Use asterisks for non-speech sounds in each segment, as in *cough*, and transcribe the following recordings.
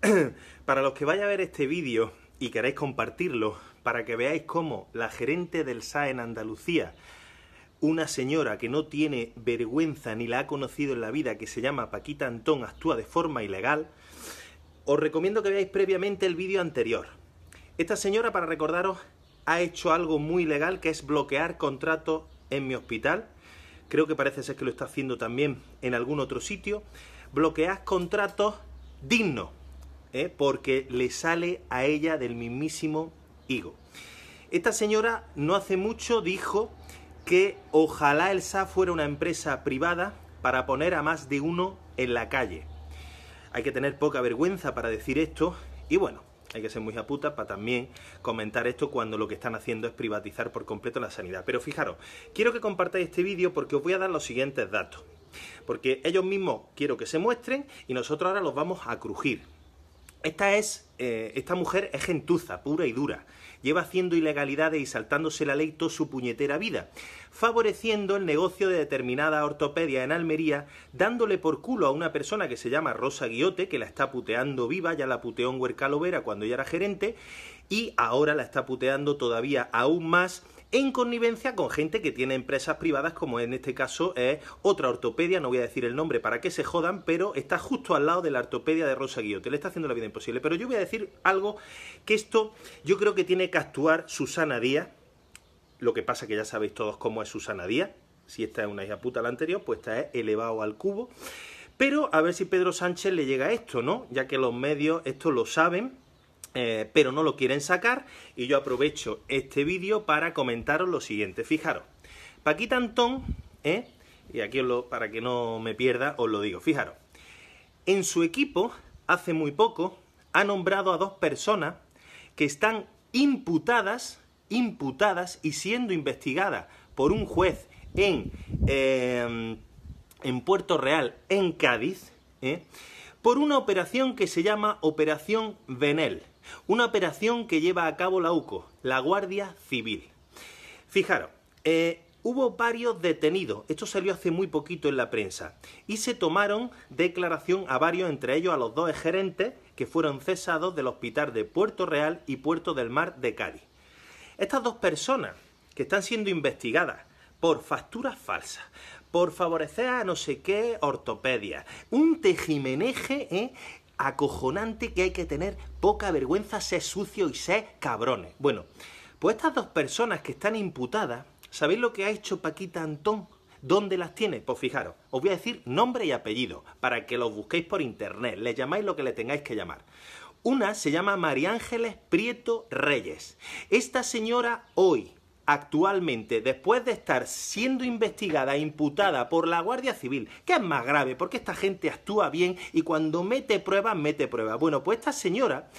*clears throat* para los que vaya a ver este vídeo y queráis compartirlo, para que veáis cómo la gerente del SAE en Andalucía, una señora que no tiene vergüenza ni la ha conocido en la vida, que se llama Paquita Antón, actúa de forma ilegal, os recomiendo que veáis previamente el vídeo anterior. Esta señora, para recordaros, ha hecho algo muy ilegal, que es bloquear contratos en mi hospital. Creo que parece ser que lo está haciendo también en algún otro sitio. Bloquear contratos dignos ¿eh? porque le sale a ella del mismísimo higo. Esta señora no hace mucho dijo que ojalá el SAF fuera una empresa privada para poner a más de uno en la calle. Hay que tener poca vergüenza para decir esto y bueno, hay que ser muy aputa para también comentar esto cuando lo que están haciendo es privatizar por completo la sanidad. Pero fijaros, quiero que compartáis este vídeo porque os voy a dar los siguientes datos. Porque ellos mismos quiero que se muestren y nosotros ahora los vamos a crujir. Esta, es, eh, esta mujer es gentuza, pura y dura. Lleva haciendo ilegalidades y saltándose la ley toda su puñetera vida, favoreciendo el negocio de determinada ortopedia en Almería, dándole por culo a una persona que se llama Rosa Guiote, que la está puteando viva, ya la puteó en Huercalovera cuando ella era gerente, y ahora la está puteando todavía aún más en connivencia con gente que tiene empresas privadas, como en este caso es otra ortopedia, no voy a decir el nombre para que se jodan, pero está justo al lado de la ortopedia de Rosa Guillote, le está haciendo la vida imposible. Pero yo voy a decir algo que esto yo creo que tiene que actuar Susana Díaz, lo que pasa que ya sabéis todos cómo es Susana Díaz, si esta es una hija puta la anterior, pues esta es elevado al cubo. Pero a ver si Pedro Sánchez le llega a esto, ¿no? Ya que los medios esto lo saben eh, pero no lo quieren sacar y yo aprovecho este vídeo para comentaros lo siguiente. Fijaros, Paquita Antón, ¿eh? y aquí para que no me pierda os lo digo, fijaros, en su equipo hace muy poco ha nombrado a dos personas que están imputadas, imputadas y siendo investigadas por un juez en, em, en Puerto Real, en Cádiz, ¿eh? por una operación que se llama Operación Venel. Una operación que lleva a cabo la UCO, la Guardia Civil. Fijaros, eh, hubo varios detenidos, esto salió hace muy poquito en la prensa, y se tomaron declaración a varios, entre ellos a los dos gerentes que fueron cesados del hospital de Puerto Real y Puerto del Mar de Cádiz. Estas dos personas que están siendo investigadas por facturas falsas, por favorecer a no sé qué ortopedia, un tejimeneje ¿eh? acojonante que hay que tener poca vergüenza, sé sucio y sé cabrones. Bueno, pues estas dos personas que están imputadas, ¿sabéis lo que ha hecho Paquita Antón? ¿Dónde las tiene? Pues fijaros, os voy a decir nombre y apellido para que los busquéis por internet, le llamáis lo que le tengáis que llamar. Una se llama María Ángeles Prieto Reyes. Esta señora hoy, actualmente, después de estar siendo investigada, e imputada por la Guardia Civil, que es más grave porque esta gente actúa bien y cuando mete pruebas, mete pruebas. Bueno, pues esta señora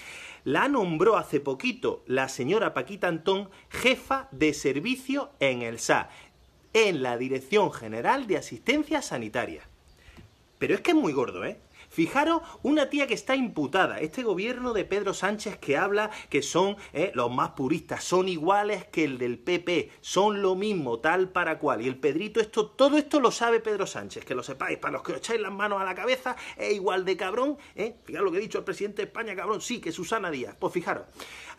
la nombró hace poquito la señora Paquita Antón jefa de servicio en el SA, en la Dirección General de Asistencia Sanitaria. Pero es que es muy gordo, ¿eh? Fijaros, una tía que está imputada, este gobierno de Pedro Sánchez que habla que son eh, los más puristas, son iguales que el del PP, son lo mismo, tal para cual. Y el Pedrito, esto, todo esto lo sabe Pedro Sánchez, que lo sepáis, para los que os echáis las manos a la cabeza, es igual de cabrón, ¿eh? Fijaros lo que he dicho el presidente de España, cabrón, sí, que Susana Díaz. Pues fijaros,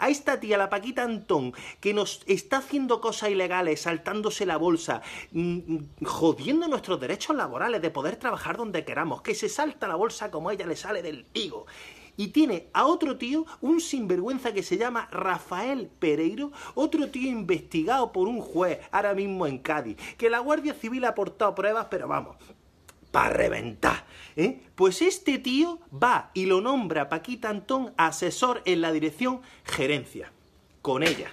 a esta tía, la Paquita Antón, que nos está haciendo cosas ilegales, saltándose la bolsa, mm, mm, jodiendo nuestros derechos laborales de poder trabajar donde queramos, que se salta la bolsa como a ella le sale del higo y tiene a otro tío, un sinvergüenza que se llama Rafael Pereiro, otro tío investigado por un juez ahora mismo en Cádiz, que la Guardia Civil ha aportado pruebas, pero vamos, para reventar. ¿eh? Pues este tío va y lo nombra Paquita Antón asesor en la dirección gerencia, con ella.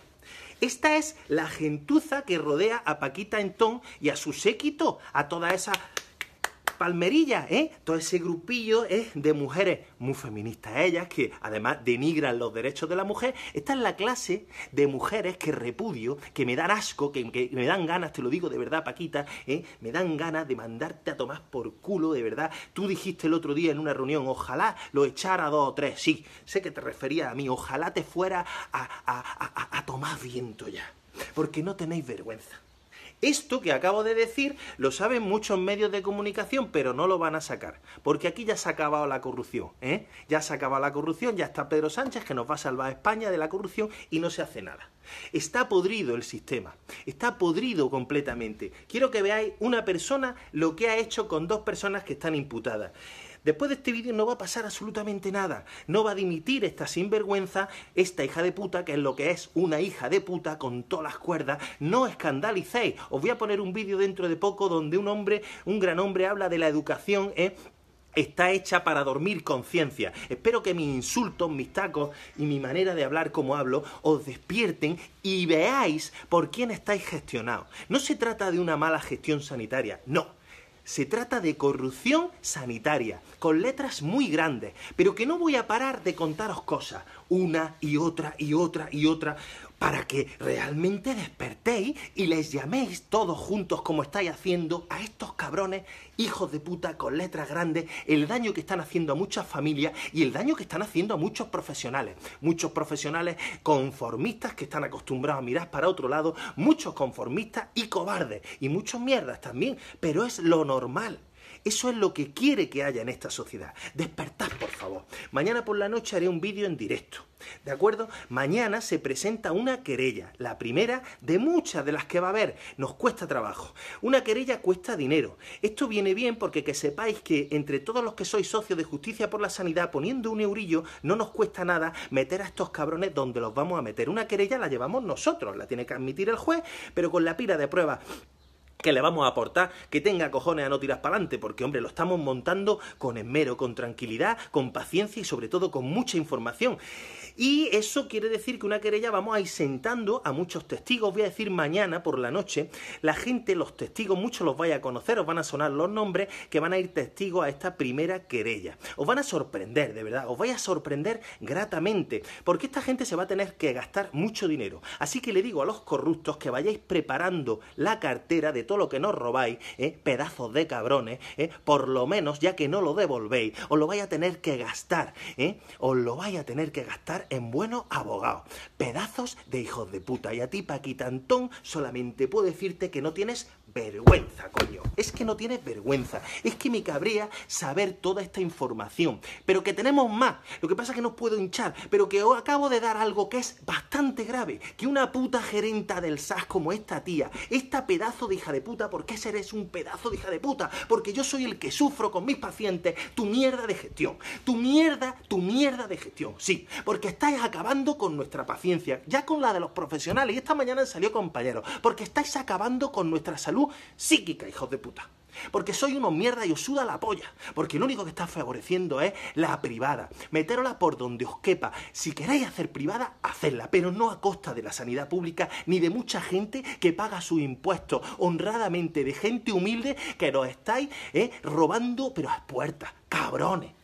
Esta es la gentuza que rodea a Paquita Antón y a su séquito, a toda esa Palmerilla, ¿eh? Todo ese grupillo es de mujeres muy feministas, ellas que además denigran los derechos de la mujer. Esta es la clase de mujeres que repudio, que me dan asco, que, me dan ganas, te lo digo de verdad, Paquita, ¿eh? me dan ganas de mandarte a tomar por culo, de verdad. Tú dijiste el otro día en una reunión, ojalá lo echara dos o tres, sí, sé que te refería a mí, ojalá te fuera a tomar viento ya, porque no tenéis vergüenza. Esto que acabo de decir lo saben muchos medios de comunicación, pero no lo van a sacar, porque aquí ya se ha acabado la corrupción, ¿eh? Ya se ha acabado la corrupción, ya está Pedro Sánchez que nos va a salvar a España de la corrupción y no se hace nada. Está podrido el sistema, está podrido completamente. Quiero que veáis una persona lo que ha hecho con dos personas que están imputadas. Después de este vídeo no va a pasar absolutamente nada. No va a dimitir esta sinvergüenza, esta hija de puta, que es lo que es una hija de puta con todas las cuerdas. No escandalicéis. Os voy a poner un vídeo dentro de poco donde un hombre, un gran hombre, habla de la educación. ¿eh? está hecha para dormir conciencia. Espero que mis insultos, mis tacos y mi manera de hablar como hablo os despierten y veáis por quién estáis gestionados. No se trata de una mala gestión sanitaria, no. Se trata de corrupción sanitaria, con letras muy grandes, pero que no voy a parar de contaros cosas, una y otra y otra y otra para que realmente despertéis y les llaméis todos juntos como estáis haciendo a estos cabrones, hijos de puta con letras grandes, el daño que están haciendo a muchas familias y el daño que están haciendo a muchos profesionales. Muchos profesionales conformistas que están acostumbrados a mirar para otro lado, muchos conformistas y cobardes y muchos mierdas también, pero es lo normal, eso es lo que quiere que haya en esta sociedad. Despertad, por favor. Mañana por la noche haré un vídeo en directo. ¿De acuerdo? Mañana se presenta una querella, la primera de muchas de las que va a haber. Nos cuesta trabajo. Una querella cuesta dinero. Esto viene bien porque que sepáis que entre todos los que sois socios de Justicia por la Sanidad, poniendo un eurillo, no nos cuesta nada meter a estos cabrones donde los vamos a meter. Una querella la llevamos nosotros, la tiene que admitir el juez, pero con la pila de pruebas que le vamos a aportar, que tenga cojones a no tirar para adelante, porque hombre, lo estamos montando con esmero, con tranquilidad, con paciencia y sobre todo con mucha información. Y eso quiere decir que una querella vamos a ir sentando a muchos testigos, voy a decir mañana por la noche, la gente, los testigos, muchos los vais a conocer, os van a sonar los nombres que van a ir testigos a esta primera querella. Os van a sorprender, de verdad, os vais a sorprender gratamente, porque esta gente se va a tener que gastar mucho dinero. Así que le digo a los corruptos que vayáis preparando la cartera de todo lo que nos robáis, ¿eh? pedazos de cabrones, ¿eh? por lo menos, ya que no lo devolvéis, os lo vais a tener que gastar, ¿eh? os lo vais a tener que gastar en buenos abogados. Pedazos de hijos de puta. Y a ti, Paquitantón, solamente puedo decirte que no tienes vergüenza, coño. Es que no tienes vergüenza. Es que me cabría saber toda esta información. Pero que tenemos más. Lo que pasa es que no os puedo hinchar. Pero que os acabo de dar algo que es bastante grave. Que una puta gerenta del SAS como esta tía, esta pedazo de hija de puta, porque eres un pedazo de hija de puta, porque yo soy el que sufro con mis pacientes tu mierda de gestión, tu mierda, tu mierda de gestión, sí, porque estáis acabando con nuestra paciencia, ya con la de los profesionales, y esta mañana salió compañero, porque estáis acabando con nuestra salud psíquica, hijos de puta. Porque soy uno mierda y os suda la polla. Porque lo único que está favoreciendo es la privada. Meterola por donde os quepa. Si queréis hacer privada, hacedla. Pero no a costa de la sanidad pública ni de mucha gente que paga sus impuestos honradamente, de gente humilde que nos estáis eh, robando, pero a puertas. Cabrones.